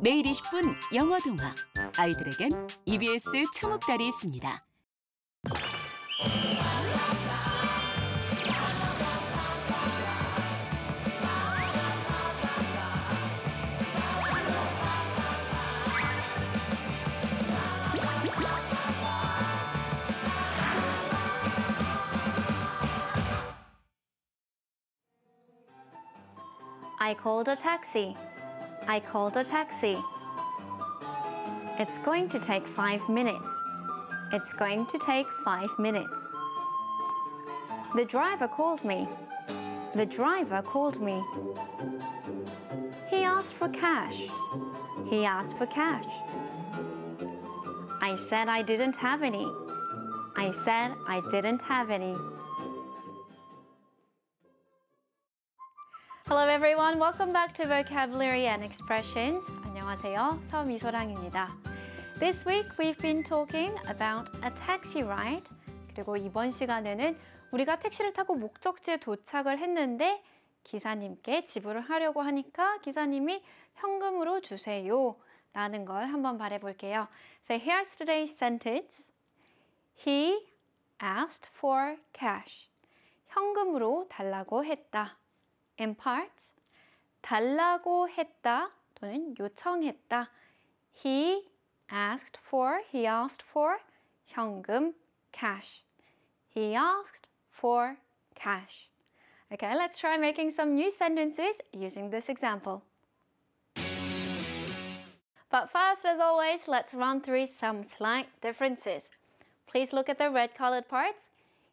매일 20분 영어 동화. 아이들에겐 EBS 초목달이 있습니다. I c a l l e I called a taxi. It's going to take five minutes. It's going to take five minutes. The driver called me. The driver called me. He asked for cash. He asked for cash. I said I didn't have any. I said I didn't have any. Hello everyone, welcome back to Vocabulary and Expressions. 안녕하세요, 서미소랑입니다. This week we've been talking about a taxi ride. 그리고 이번 시간에는 우리가 택시를 타고 목적지에 도착을 했는데 기사님께 지불을 하려고 하니까 기사님이 현금으로 주세요 라는 걸 한번 바래볼게요. So here's today's sentence. He asked for cash. 현금으로 달라고 했다. in part 달라고 했다 또는 요청했다. He asked for, he asked for 현금, cash. He asked for cash. Okay, let's try making some new sentences using this example. But first, as always, let's run through some slight differences. Please look at the red colored parts.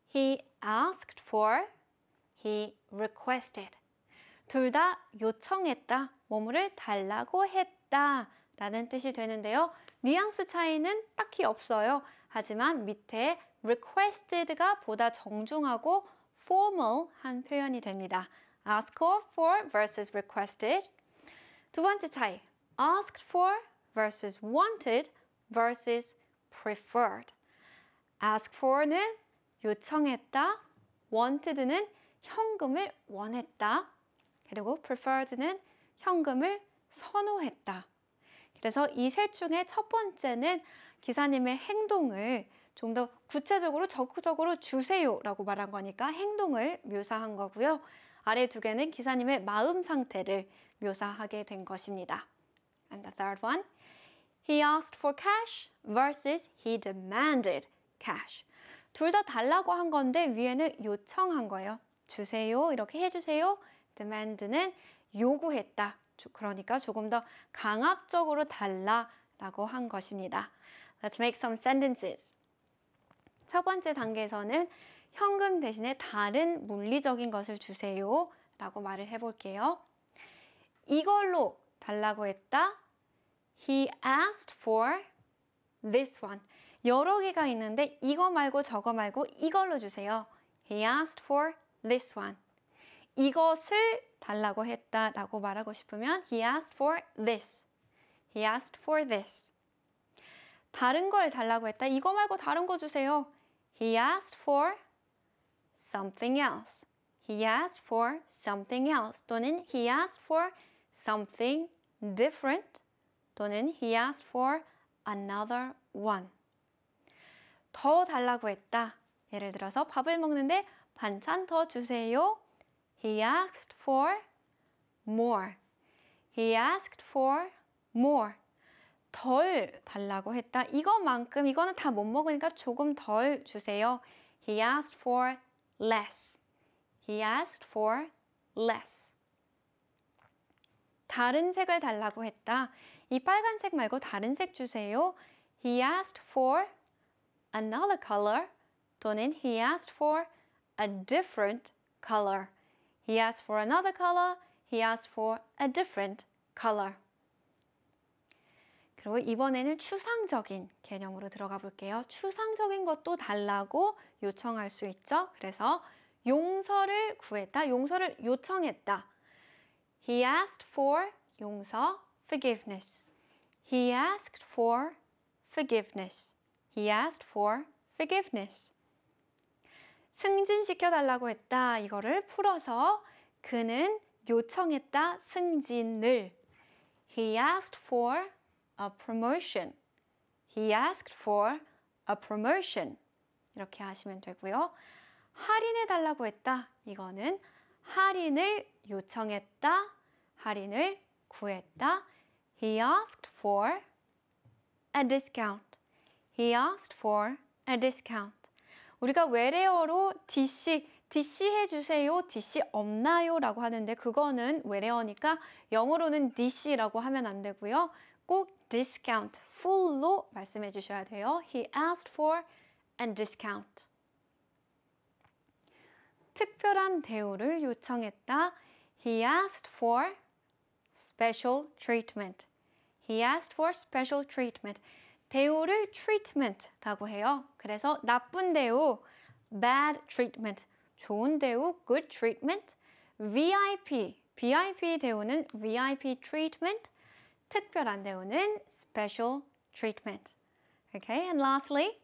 He asked for, he requested. 둘다 요청했다, 뭐뭐를 달라고 했다 라는 뜻이 되는데요. 뉘앙스 차이는 딱히 없어요. 하지만 밑에 requested가 보다 정중하고 formal한 표현이 됩니다. ask for versus requested 두 번째 차이 asked for versus wanted versus preferred ask for는 요청했다 wanted는 현금을 원했다 그리고 preferred는 현금을 선호했다. 그래서 이 셋 중에 첫 번째는 기사님의 행동을 좀 더 구체적으로 적극적으로 주세요라고 말한 거니까 행동을 묘사한 거고요. 아래 두 개는 기사님의 마음 상태를 묘사하게 된 것입니다. And the third one, he asked for cash versus he demanded cash. 둘 다 달라고 한 건데 위에는 요청한 거예요. 주세요, 이렇게 해주세요. demand는 요구했다. 그러니까 조금 더 강압적으로 달라라고 한 것입니다. Let's make some sentences. 첫 번째 단계에서는 현금 대신에 다른 물리적인 것을 주세요 라고 말을 해볼게요. 이걸로 달라고 했다. He asked for this one. 여러 개가 있는데 이거 말고 저거 말고 이걸로 주세요. He asked for this one. 이것을 달라고 했다라고 말하고 싶으면 he asked for this. he asked for this. 다른 걸 달라고 했다. 이거 말고 다른 거 주세요. he asked for something else. he asked for something else 또는 he asked for something different 또는 he asked for another one. 더 달라고 했다. 예를 들어서 밥을 먹는데 반찬 더 주세요 He asked for more. He asked for more. 덜 달라고 했다. 이거만큼 이거는 다 못 먹으니까 조금 덜 주세요. He asked for less. He asked for less. 다른 색을 달라고 했다. 이 빨간색 말고 다른 색 주세요. He asked for another color 또는 he asked for a different color. He asked for another color. He asked for a different color. 그리고 이번에는 추상적인 개념으로 들어가 볼게요. 추상적인 것도 달라고 요청할 수 있죠. 그래서 용서를 구했다, 용서를 요청했다. He asked for 용서, forgiveness. He asked for forgiveness. He asked for forgiveness. 승진시켜달라고 했다. 이거를 풀어서 그는 요청했다. 승진을. He asked for a promotion. He asked for a promotion. 이렇게 하시면 되고요. 할인해달라고 했다. 이거는 할인을 요청했다. 할인을 구했다. He asked for a discount. He asked for a discount. 우리가 외래어로 DC, DC 해주세요, DC 없나요? 라고 하는데 그거는 외래어니까 영어로는 DC라고 하면 안 되고요. 꼭 discount, full로 말씀해 주셔야 돼요. He asked for an discount. 특별한 대우를 요청했다. He asked for special treatment. He asked for special treatment. 대우를 treatment라고 해요. 그래서 나쁜 대우, bad treatment, 좋은 대우, good treatment, VIP, VIP 대우는 VIP treatment, 특별한 대우는 special treatment. Okay, and lastly,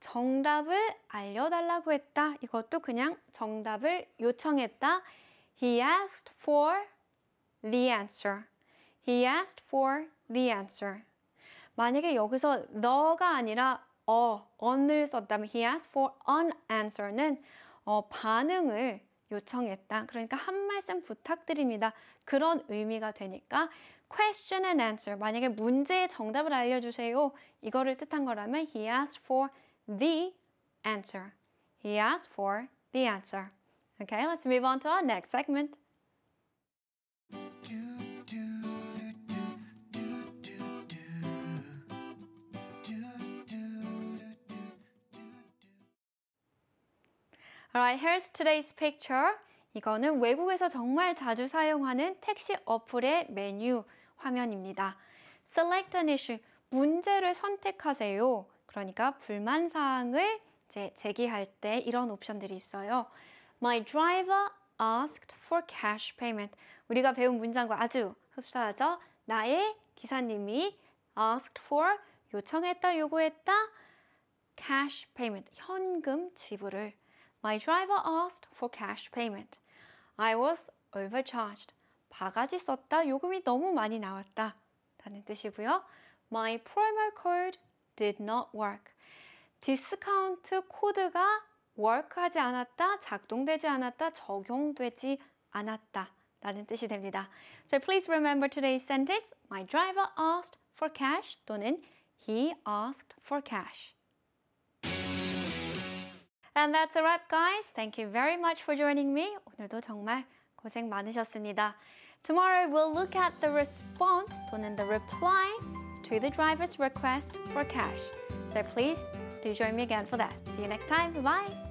정답을 알려달라고 했다. 이것도 그냥 정답을 요청했다. He asked for the answer. He asked for the answer. 만약에 여기서 the가 아니라 어, on을 썼다면 he asked for an answer는 어, 반응을 요청했다. 그러니까 한 말씀 부탁드립니다. 그런 의미가 되니까 question and answer. 만약에 문제의 정답을 알려주세요. 이거를 뜻한 거라면 he asked for the answer. He asked for the answer. Okay, let's move on to our next segment. Alright, here's today's picture. 이거는 외국에서 정말 자주 사용하는 택시 어플의 메뉴 화면입니다. Select an issue. 문제를 선택하세요. 그러니까 불만 사항을 이제 제기할 때 이런 옵션들이 있어요. My driver asked for cash payment. 우리가 배운 문장과 아주 흡사하죠? 나의 기사님이 asked for 요청했다, 요구했다, cash payment, 현금 지불을 My driver asked for cash payment. I was overcharged. 바가지 썼다. 요금이 너무 많이 나왔다. 라는 뜻이고요. My promo code did not work. 디스카운트 코드가 w o 하지 않았다, 작동되지 않았다, 적용되지 않았다 라는 뜻이 됩니다. So please remember today's sentence. My driver asked for cash 또는 he asked for cash. And that's a wrap, guys. Thank you very much for joining me. 오늘도 정말 고생 많으셨습니다. Tomorrow we'll look at the response 또는 the reply to the driver's request for cash. So please do join me again for that. See you next time. Bye.